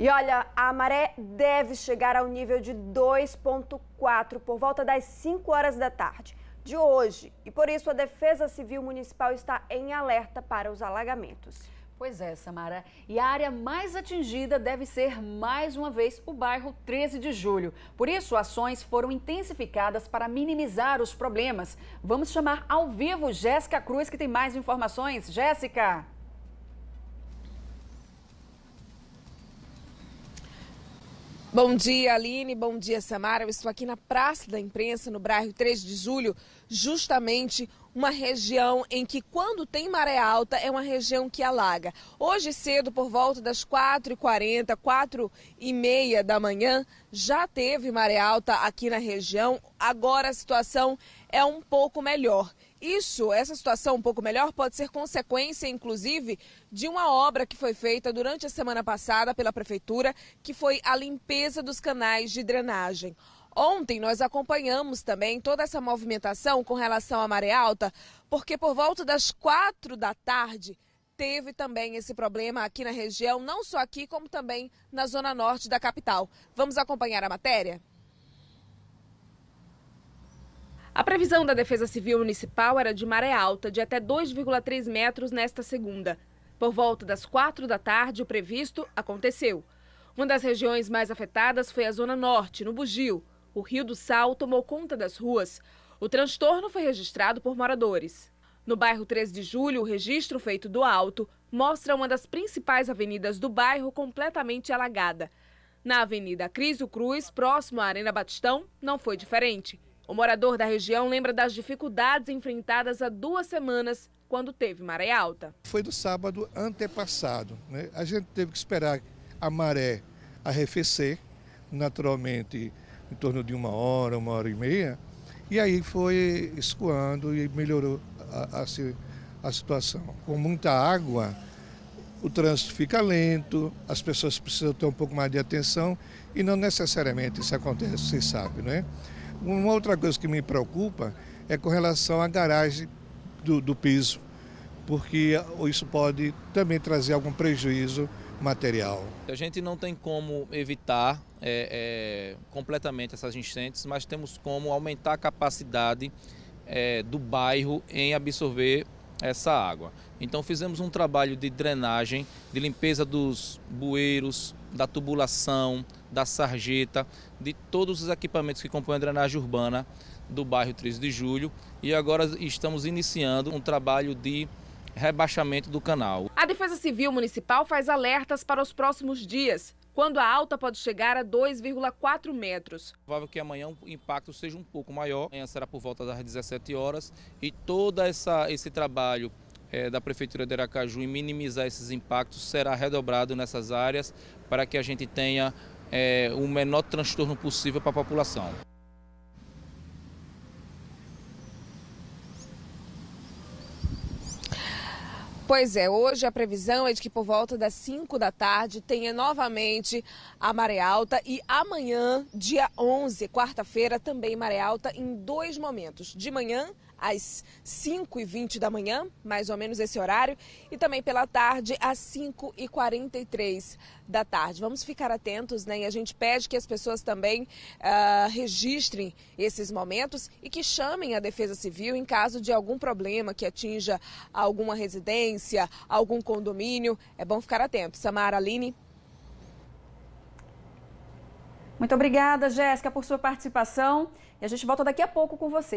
E olha, a maré deve chegar ao nível de 2,4 por volta das 5 horas da tarde de hoje. E por isso a Defesa Civil Municipal está em alerta para os alagamentos. Pois é, Samara. E a área mais atingida deve ser, mais uma vez, o bairro 13 de julho. Por isso, ações foram intensificadas para minimizar os problemas. Vamos chamar ao vivo Jéssica Cruz, que tem mais informações. Jéssica! Bom dia, Aline. Bom dia, Samara. Eu estou aqui na Praça da Imprensa, no bairro 3 de Julho, justamente uma região em que, quando tem maré alta, é uma região que alaga. Hoje cedo, por volta das 4h40, 4h30 da manhã, já teve maré alta aqui na região. Agora a situação é um pouco melhor. Isso, essa situação um pouco melhor, pode ser consequência, inclusive, de uma obra que foi feita durante a semana passada pela Prefeitura, que foi a limpeza dos canais de drenagem. Ontem nós acompanhamos também toda essa movimentação com relação à maré alta, porque por volta das quatro da tarde teve também esse problema aqui na região, não só aqui, como também na zona norte da capital. Vamos acompanhar a matéria? A previsão da Defesa Civil Municipal era de maré alta de até 2,3 metros nesta segunda. Por volta das quatro da tarde, o previsto aconteceu. Uma das regiões mais afetadas foi a Zona Norte, no Bugio. O Rio do Sal tomou conta das ruas. O transtorno foi registrado por moradores. No bairro 3 de Julho, o registro feito do alto mostra uma das principais avenidas do bairro completamente alagada. Na Avenida Crisio Cruz, próximo à Arena Batistão, não foi diferente. O morador da região lembra das dificuldades enfrentadas há duas semanas quando teve maré alta. Foi do sábado antepassado. Né? A gente teve que esperar a maré arrefecer, naturalmente em torno de uma hora, uma hora e meia, e aí foi escoando e melhorou a, a, a situação. Com muita água, o trânsito fica lento, as pessoas precisam ter um pouco mais de atenção e não necessariamente isso acontece, vocês sabem, não é? Uma outra coisa que me preocupa é com relação à garagem do, do piso, porque isso pode também trazer algum prejuízo material. A gente não tem como evitar é, é, completamente essas enchentes, mas temos como aumentar a capacidade é, do bairro em absorver essa água. Então fizemos um trabalho de drenagem, de limpeza dos bueiros, da tubulação, da sarjeta, de todos os equipamentos que compõem a drenagem urbana do bairro 13 de Julho. E agora estamos iniciando um trabalho de rebaixamento do canal. A Defesa Civil Municipal faz alertas para os próximos dias, quando a alta pode chegar a 2,4 metros. É provável que amanhã o impacto seja um pouco maior. Amanhã será por volta das 17 horas e todo essa, esse trabalho é, da Prefeitura de Aracaju em minimizar esses impactos será redobrado nessas áreas para que a gente tenha é, o menor transtorno possível para a população. Pois é, hoje a previsão é de que por volta das 5 da tarde tenha novamente a maré alta e amanhã, dia 11, quarta-feira, também maré alta em dois momentos, de manhã às 5h20 da manhã, mais ou menos esse horário, e também pela tarde, às 5h43 da tarde. Vamos ficar atentos, né? E a gente pede que as pessoas também uh, registrem esses momentos e que chamem a Defesa Civil em caso de algum problema que atinja alguma residência, algum condomínio. É bom ficar atento. Samara Aline. Muito obrigada, Jéssica, por sua participação. E a gente volta daqui a pouco com você.